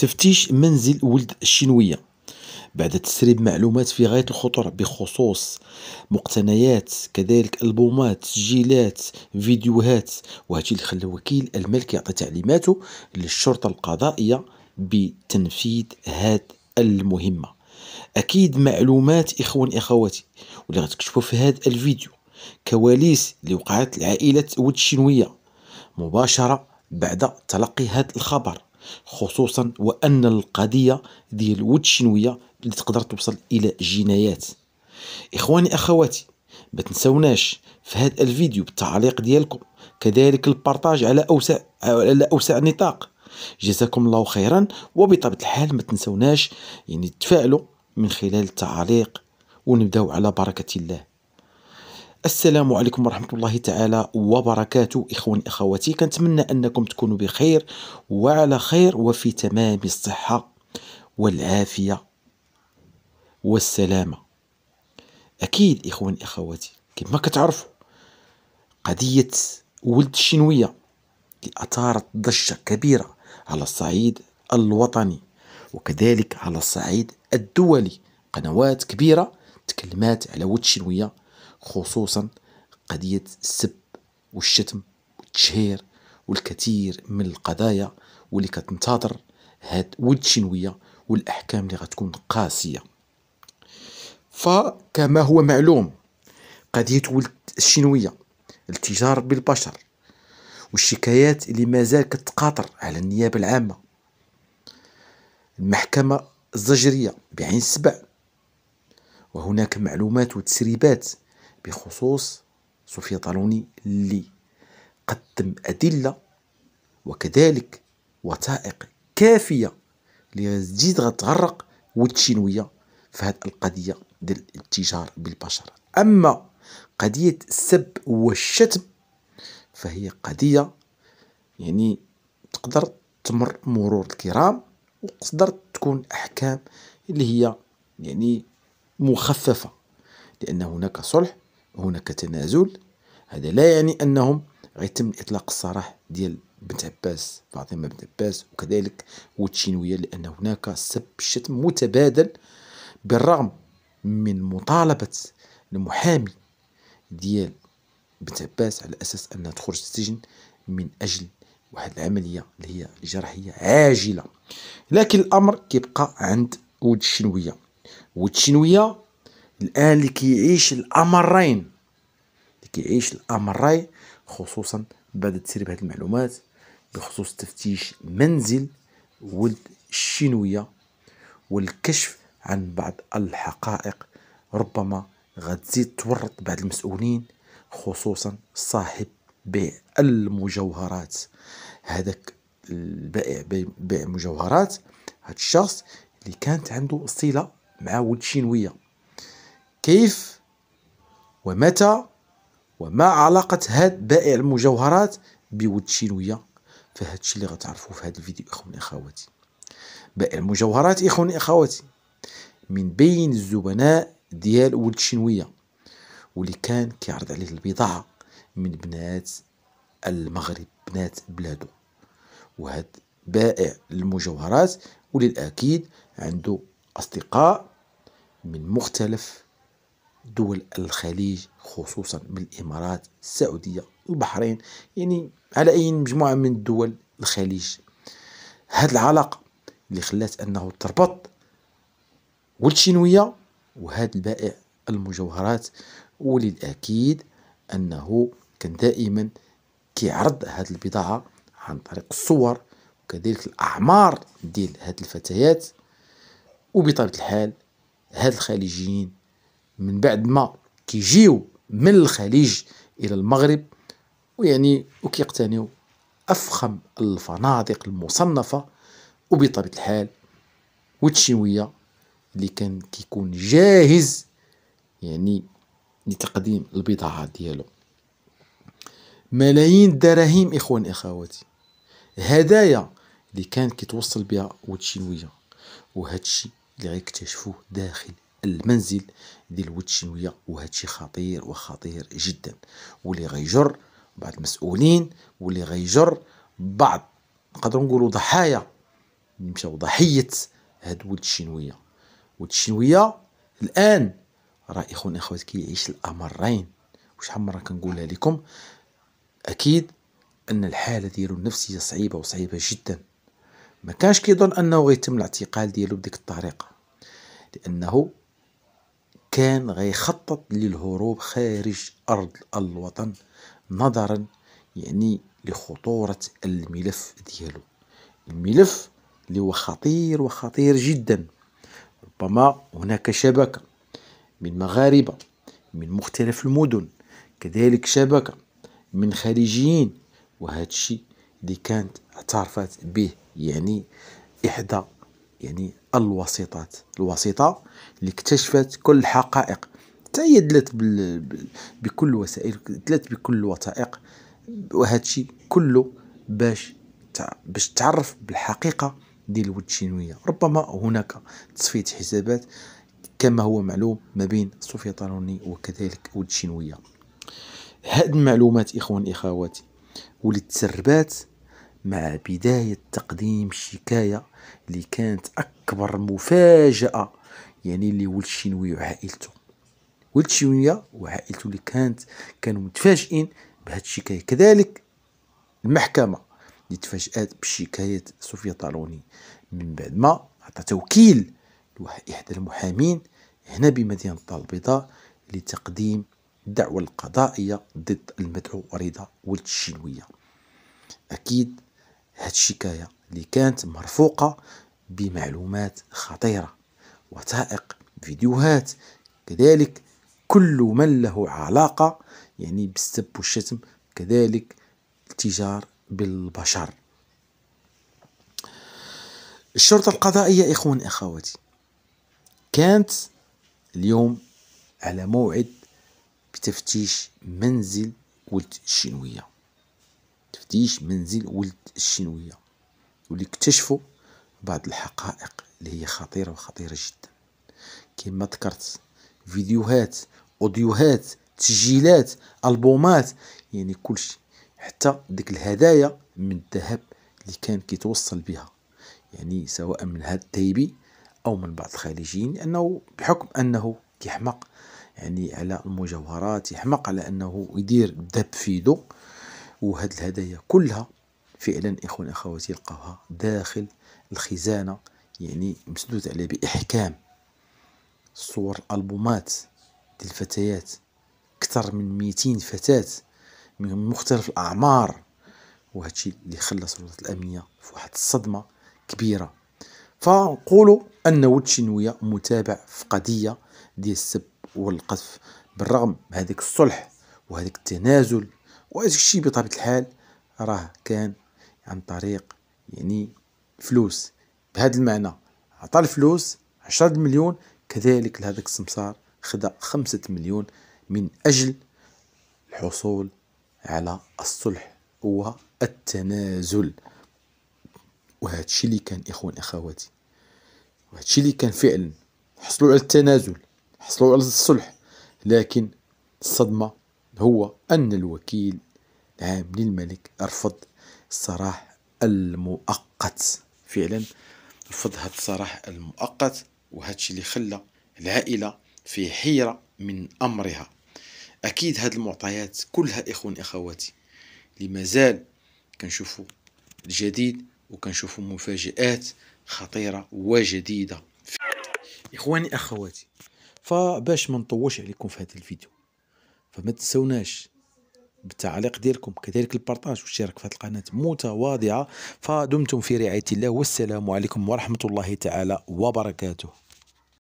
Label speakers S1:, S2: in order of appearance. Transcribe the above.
S1: تفتيش منزل ولد الشنوية بعد تسريب معلومات في غاية الخطورة بخصوص مقتنيات كذلك ألبومات تسجيلات فيديوهات وهذه اللي خلى وكيل الملك يعطي تعليماته للشرطة القضائية بتنفيذ هاد المهمة أكيد معلومات إخوان إخواتي واللي غتكتشفوا في هذا الفيديو كواليس اللي وقعت لعائلة ود الشنوية مباشرة بعد تلقي هذا الخبر خصوصا وان القضيه ديال الشنويه اللي تقدر توصل الى جنايات اخواني اخواتي ما تنساوناش في هذا الفيديو بالتعليق ديالكم كذلك البارطاج على اوسع على اوسع نطاق جزاكم الله خيرا وبطبيعه الحال ما تنساوناش يعني تفاعلوا من خلال التعليق ونبداو على بركه الله السلام عليكم ورحمة الله تعالى وبركاته إخواني أخواتي كنتمنى أنكم تكونوا بخير وعلى خير وفي تمام الصحة والعافية والسلامة أكيد إخواني أخواتي كما كتعرفوا قضية ولد الشنوية اللي أثارت ضجة كبيرة على الصعيد الوطني وكذلك على الصعيد الدولي قنوات كبيرة تكلمات على ولد الشنوية خصوصا قضية السب والشتم والتشهير والكثير من القضايا واللي كتنتظر هاد والتشنوية والأحكام اللي غتكون قاسية فكما هو معلوم قضية ولد الشنوية التجار بالبشر والشكايات اللي مازال كتقاطر على النيابة العامة المحكمة الزجرية بعين السبع وهناك معلومات وتسريبات بخصوص صوفيا طالوني اللي قدم أدلة وكذلك وثائق كافية اللي غتغرق وتشينوية في هذه القضية ديال الاتجار بالبشر أما قضية السب والشتم فهي قضية يعني تقدر تمر مرور الكرام وتقدر تكون أحكام اللي هي يعني مخففة لأن هناك صلح هناك تنازل هذا لا يعني انهم غيتم اطلاق السراح ديال بنت عباس فاطمه بنت عباس وكذلك وتشينويه لان هناك سب الشتم متبادل بالرغم من مطالبه المحامي ديال بنت عباس على اساس انها تخرج السجن من اجل واحد العمليه اللي هي جراحيه عاجله لكن الامر كيبقى عند ود الشنويه ود الشنويه الآن اللي كيعيش الأمرين اللي كيعيش الأمرين خصوصا بعد تسريب هذه المعلومات بخصوص تفتيش منزل ولد الشينوية والكشف عن بعض الحقائق ربما غتزيد تورط بعض المسؤولين خصوصا صاحب بيع المجوهرات هذاك البائع بيع مجوهرات هذا الشخص اللي كانت عنده صله مع ولد الشينويه كيف ومتى وما علاقة هاد بائع المجوهرات بيوت الشينوية فهادشي اللي غتعرفوه في هاد الفيديو اخواني اخواتي بائع المجوهرات اخواني اخواتي من بين الزبناء ديال ولد الشينوية واللي كان كيعرض عليه البضاعة من بنات المغرب بنات بلادو وهاد بائع المجوهرات وللأكيد عنده أصدقاء من مختلف دول الخليج خصوصا من الإمارات السعودية البحرين يعني على أي مجموعة من دول الخليج هذه العلاقة اللي خلات أنه تربط والشينوية وهذا البائع المجوهرات وللأكيد أنه كان دائما كيعرض هذه البضاعة عن طريق الصور وكذلك الأعمار ديال هذه الفتيات وبطبيعة الحال هاد الخليجيين من بعد ما كيجيو من الخليج الى المغرب ويعني وكيقتنيو افخم الفنادق المصنفه وبطبيعه الحال وتشيويه اللي كان كيكون جاهز يعني لتقديم البضاعه ديالو ملايين الدراهم اخوان اخواتي هدايا اللي كان كيتوصل بها وتشيويه وهادشي اللي غيكتشفوه داخل المنزل ديال الوتشنويه وهادشي خطير وخطير جدا واللي غيجر بعض المسؤولين واللي غيجر بعض نقدروا نقولوا ضحايا اللي مشاو ضحيه هاد ولد الشنويه ولد الشنويه الان راه اخوان اخوات كيعيش الامرين وشحال مره كنقولها لكم اكيد ان الحاله ديالو النفسيه صعيبه وصعيبه جدا ما كانش كيظن انه غيتم الاعتقال ديالو بديك الطريقه لانه كان غيخطط للهروب خارج أرض الوطن نظرا يعني لخطورة الملف ديالو الملف اللي هو خطير وخطير جدا ربما هناك شبكة من مغاربة من مختلف المدن كذلك شبكة من خارجيين وهذا الشيء اللي كانت اعترفت به يعني إحدى يعني الوسيطات الوسيطة اللي اكتشفت كل الحقائق حتى هي دلت بكل الوسائل دلت بكل الوثائق وهذا الشيء كله باش باش تعرف بالحقيقة ديال الود الشينوية ربما هناك تصفية حسابات كما هو معلوم ما بين صوفيا طالوني وكذلك الود الشينوية هذه المعلومات إخوان إخواتي واللي تسربات مع بداية تقديم شكاية اللي كانت أكبر مفاجأة يعني اللي ولشينوي وعائلته ولشينوية وعائلته اللي كانت كانوا متفاجئين بهذه الشكاية كذلك المحكمة اللي تفاجأت بشكاية صوفيا طالوني من بعد ما عطى توكيل لواحد إحدى المحامين هنا بمدينة الدار البيضاء لتقديم الدعوة القضائية ضد المدعو رضا ولد الشينوية أكيد هاد الشكاية اللي كانت مرفوقة بمعلومات خطيرة وثائق فيديوهات كذلك كل من له علاقة يعني بالسب والشتم كذلك التجار بالبشر الشرطة القضائية إخوان أخواتي كانت اليوم على موعد بتفتيش منزل ولد الشنوية تفتيش منزل ولد الشينويه واللي اكتشفوا بعض الحقائق اللي هي خطيره وخطيره جدا كما ذكرت فيديوهات اوديوهات تسجيلات البومات يعني كلشي حتى ديك الهدايا من الذهب اللي كان كيتوصل بها يعني سواء من هذا التايبي او من بعض الخليجيين لانه بحكم انه كيحمق يعني على المجوهرات يحمق على انه يدير الذهب في يدو وهاد الهدايا كلها فعلا إخوان أخواتي لقاوها داخل الخزانة يعني مسدود عليها بإحكام صور ألبومات ديال الفتيات أكثر من 200 فتاة من مختلف الأعمار وهذا الشيء اللي خلى سلطة الأمنية في واحد الصدمة كبيرة فقولوا أن ود الشنوية متابع في قضية ديال السب والقذف بالرغم هذيك هذاك الصلح وهذاك التنازل وهذاك الشيء بطبيعة الحال راه كان عن طريق يعني فلوس بهذا المعنى عطى الفلوس 10 مليون كذلك لهذاك السمسار خدا خمسة مليون من أجل الحصول على الصلح والتنازل وهذا الشيء اللي كان إخوان أخواتي وهذا الشيء اللي كان فعلا حصلوا على التنازل حصلوا على الصلح لكن الصدمة هو أن الوكيل العام للملك رفض الصراح المؤقت فعلا رفض هذا الصراح المؤقت وهذا الشيء اللي خلى العائله في حيره من امرها اكيد هذه المعطيات كلها اخوان اخواتي اللي مازال كنشوفوا الجديد وكنشوفوا مفاجآت خطيرة وجديدة إخواني أخواتي فباش ما نطولش عليكم في هذا الفيديو فما تنسوناش بالتعليق ديالكم كذلك البارطاج والاشتراك في هذه القناه متواضعه فدمتم في رعايه الله والسلام عليكم ورحمه الله تعالى وبركاته